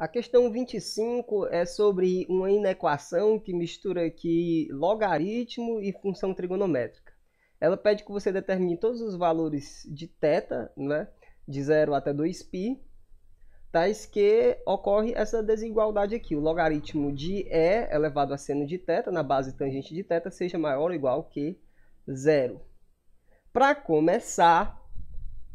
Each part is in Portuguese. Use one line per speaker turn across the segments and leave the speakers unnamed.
A questão 25 é sobre uma inequação que mistura aqui logaritmo e função trigonométrica. Ela pede que você determine todos os valores de θ, né, de 0 até 2π, tais que ocorre essa desigualdade aqui. O logaritmo de E elevado a seno de θ na base tangente de θ seja maior ou igual que zero. Para começar,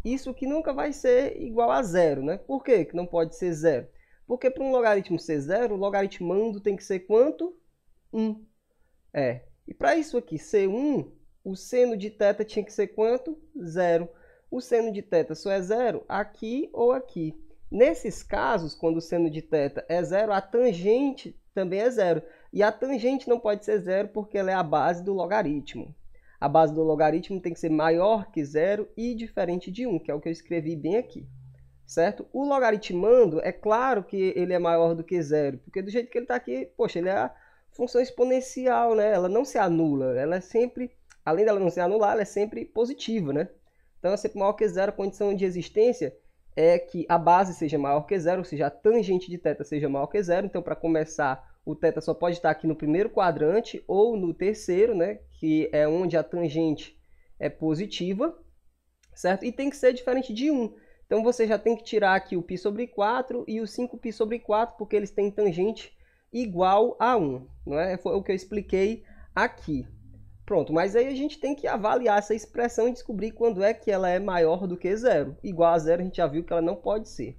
isso que nunca vai ser igual a zero, né? Por quê que não pode ser zero? Porque para um logaritmo ser zero, logaritmando tem que ser quanto? 1. É. E para isso aqui ser 1, o seno de θ tinha que ser quanto? Zero. O seno de θ só é zero aqui ou aqui. Nesses casos, quando o seno de θ é zero, a tangente também é zero. E a tangente não pode ser zero porque ela é a base do logaritmo. A base do logaritmo tem que ser maior que zero e diferente de 1, que é o que eu escrevi bem aqui certo? O logaritmando, é claro que ele é maior do que zero, porque do jeito que ele está aqui, poxa, ele é a função exponencial, né? Ela não se anula, ela é sempre, além dela não se anular, ela é sempre positiva, né? Então, é sempre maior que zero, a condição de existência é que a base seja maior que zero, ou seja, a tangente de θ seja maior que zero. Então, para começar, o θ só pode estar aqui no primeiro quadrante ou no terceiro, né? Que é onde a tangente é positiva, certo? E tem que ser diferente de 1. Então você já tem que tirar aqui o π sobre 4 e o 5π sobre 4, porque eles têm tangente igual a 1. Não é? Foi o que eu expliquei aqui. Pronto, mas aí a gente tem que avaliar essa expressão e descobrir quando é que ela é maior do que zero. Igual a zero a gente já viu que ela não pode ser.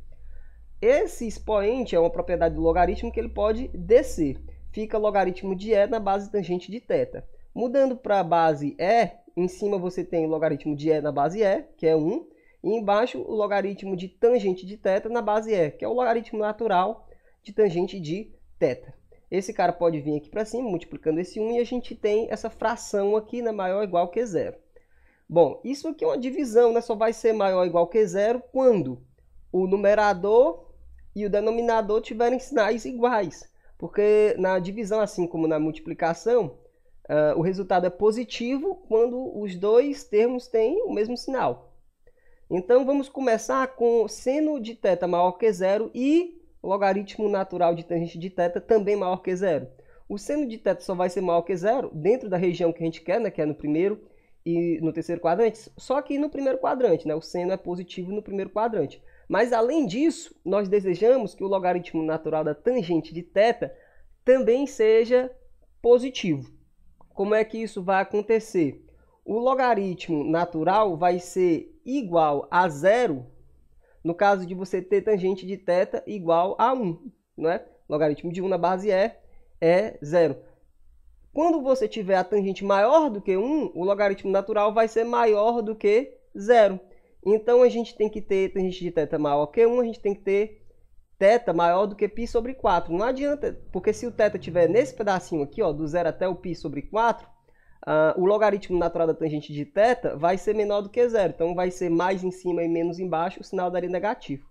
Esse expoente é uma propriedade do logaritmo que ele pode descer. Fica logaritmo de E na base tangente de θ. Mudando para a base E, em cima você tem o logaritmo de E na base E, que é 1 e embaixo, o logaritmo de tangente de teta na base E, que é o logaritmo natural de tangente de teta Esse cara pode vir aqui para cima, multiplicando esse 1, e a gente tem essa fração aqui, né, maior ou igual que zero. Bom, isso aqui é uma divisão, né? Só vai ser maior ou igual que zero quando o numerador e o denominador tiverem sinais iguais. Porque na divisão, assim como na multiplicação, uh, o resultado é positivo quando os dois termos têm o mesmo sinal. Então vamos começar com seno de θ maior que zero e logaritmo natural de tangente de θ também maior que zero. O seno de θ só vai ser maior que zero dentro da região que a gente quer, né, que é no primeiro e no terceiro quadrante, só que no primeiro quadrante, né, o seno é positivo no primeiro quadrante. Mas além disso, nós desejamos que o logaritmo natural da tangente de θ também seja positivo. Como é que isso vai acontecer? o logaritmo natural vai ser igual a zero no caso de você ter tangente de θ igual a 1, não é? Logaritmo de 1 na base E é zero. Quando você tiver a tangente maior do que 1, o logaritmo natural vai ser maior do que zero. Então, a gente tem que ter tangente de θ maior que 1, a gente tem que ter θ maior do que π sobre 4. Não adianta, porque se o θ estiver nesse pedacinho aqui, ó, do zero até o π sobre 4, Uh, o logaritmo natural da tangente de θ vai ser menor do que zero. Então, vai ser mais em cima e menos embaixo, o sinal daria negativo.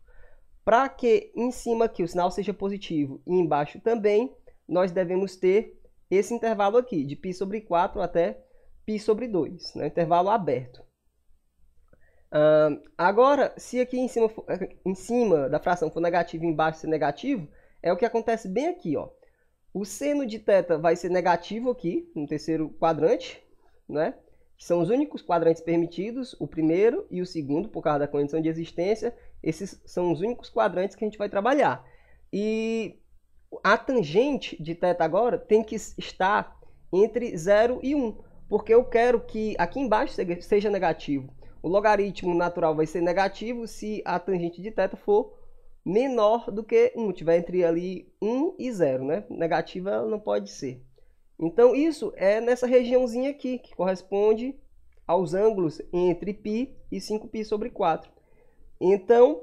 Para que em cima aqui o sinal seja positivo e embaixo também, nós devemos ter esse intervalo aqui, de π sobre 4 até π sobre 2, né? intervalo aberto. Uh, agora, se aqui em cima, for, eh, em cima da fração for negativo e embaixo ser negativo, é o que acontece bem aqui. Ó. O seno de θ vai ser negativo aqui, no terceiro quadrante, né? são os únicos quadrantes permitidos, o primeiro e o segundo, por causa da condição de existência. Esses são os únicos quadrantes que a gente vai trabalhar. E a tangente de θ agora tem que estar entre 0 e 1, porque eu quero que aqui embaixo seja negativo. O logaritmo natural vai ser negativo se a tangente de θ for menor do que 1, tiver entre ali 1 e 0, né? Negativa não pode ser. Então, isso é nessa regiãozinha aqui, que corresponde aos ângulos entre π e 5π sobre 4. Então,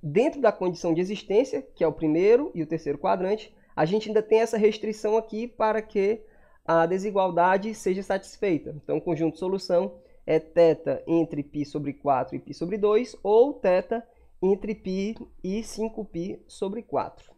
dentro da condição de existência, que é o primeiro e o terceiro quadrante, a gente ainda tem essa restrição aqui para que a desigualdade seja satisfeita. Então, o conjunto de solução é θ entre π sobre 4 e π sobre 2, ou θ entre π e 5π sobre 4.